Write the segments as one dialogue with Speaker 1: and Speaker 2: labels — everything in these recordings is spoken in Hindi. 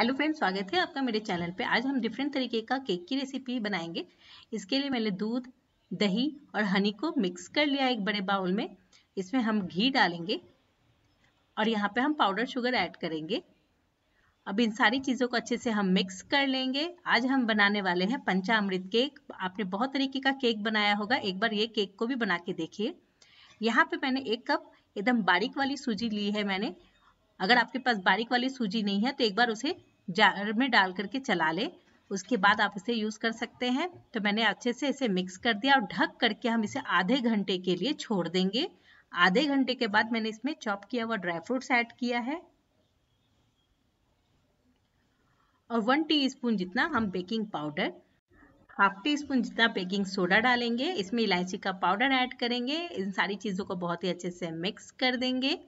Speaker 1: हेलो फ्रेंड्स स्वागत है आपका मेरे चैनल पे आज हम डिफरेंट तरीके का केक की रेसिपी बनाएंगे इसके लिए मैंने दूध दही और हनी को मिक्स कर लिया एक बड़े बाउल में इसमें हम घी डालेंगे और यहाँ पे हम पाउडर शुगर ऐड करेंगे अब इन सारी चीज़ों को अच्छे से हम मिक्स कर लेंगे आज हम बनाने वाले हैं पंचामृत केक आपने बहुत तरीके का केक बनाया होगा एक बार ये केक को भी बना के देखिए यहाँ पर मैंने एक कप एकदम बारीक वाली सूजी ली है मैंने अगर आपके पास बारीक वाली सूजी नहीं है तो एक बार उसे जार में डाल करके चला ले उसके बाद आप इसे यूज़ कर सकते हैं तो मैंने अच्छे से इसे मिक्स कर दिया और ढक करके हम इसे आधे घंटे के लिए छोड़ देंगे आधे घंटे के बाद मैंने इसमें चॉप किया हुआ ड्राई फ्रूट्स ऐड किया है और वन टीस्पून जितना हम baking powder half teaspoon जितना बेकिंग सोडा डालेंगे इसमें इलायची का पाउडर ऐड करेंगे इन सारी चीज़ों को बहुत ही अच्छे से मिक्स कर देंगे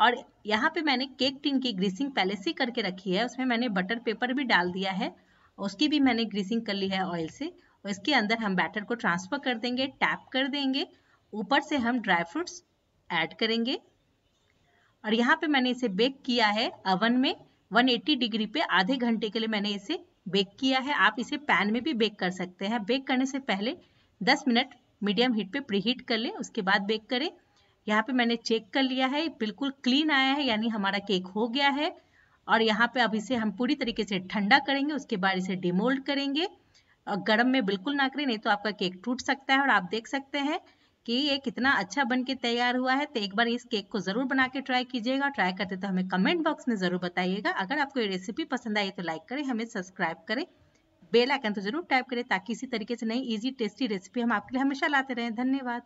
Speaker 1: और यहाँ पे मैंने केक टिन की ग्रीसिंग पहले से करके रखी है उसमें मैंने बटर पेपर भी डाल दिया है उसकी भी मैंने ग्रीसिंग कर ली है ऑयल से और इसके अंदर हम बैटर को ट्रांसफ़र कर देंगे टैप कर देंगे ऊपर से हम ड्राई फ्रूट्स ऐड करेंगे और यहाँ पे मैंने इसे बेक किया है अवन में 180 डिग्री पे आधे घंटे के लिए मैंने इसे बेक किया है आप इसे पैन में भी बेक कर सकते हैं बेक करने से पहले 10 मिनट मीडियम हीट पे प्रीहीट कर लें उसके बाद बेक करें यहाँ पे मैंने चेक कर लिया है बिल्कुल क्लीन आया है यानी हमारा केक हो गया है और यहाँ पे अब इसे हम पूरी तरीके से ठंडा करेंगे उसके बाद इसे डिमोल्ड करेंगे और गर्म में बिल्कुल ना करें नहीं तो आपका केक टूट सकता है और आप देख सकते हैं कि ये कितना अच्छा बन के तैयार हुआ है तो एक बार इस केक को जरूर बना के ट्राई कीजिएगा ट्राई करते तो हमें कमेंट बॉक्स में जरूर बताइएगा अगर आपको ये रेसिपी पसंद आई तो लाइक करें हमें सब्सक्राइब करें बेल आइकन तो जरूर टाइप करें ताकि इसी तरीके से नई इजी टेस्टी रेसिपी हम आपके लिए हमेशा लाते रहें धन्यवाद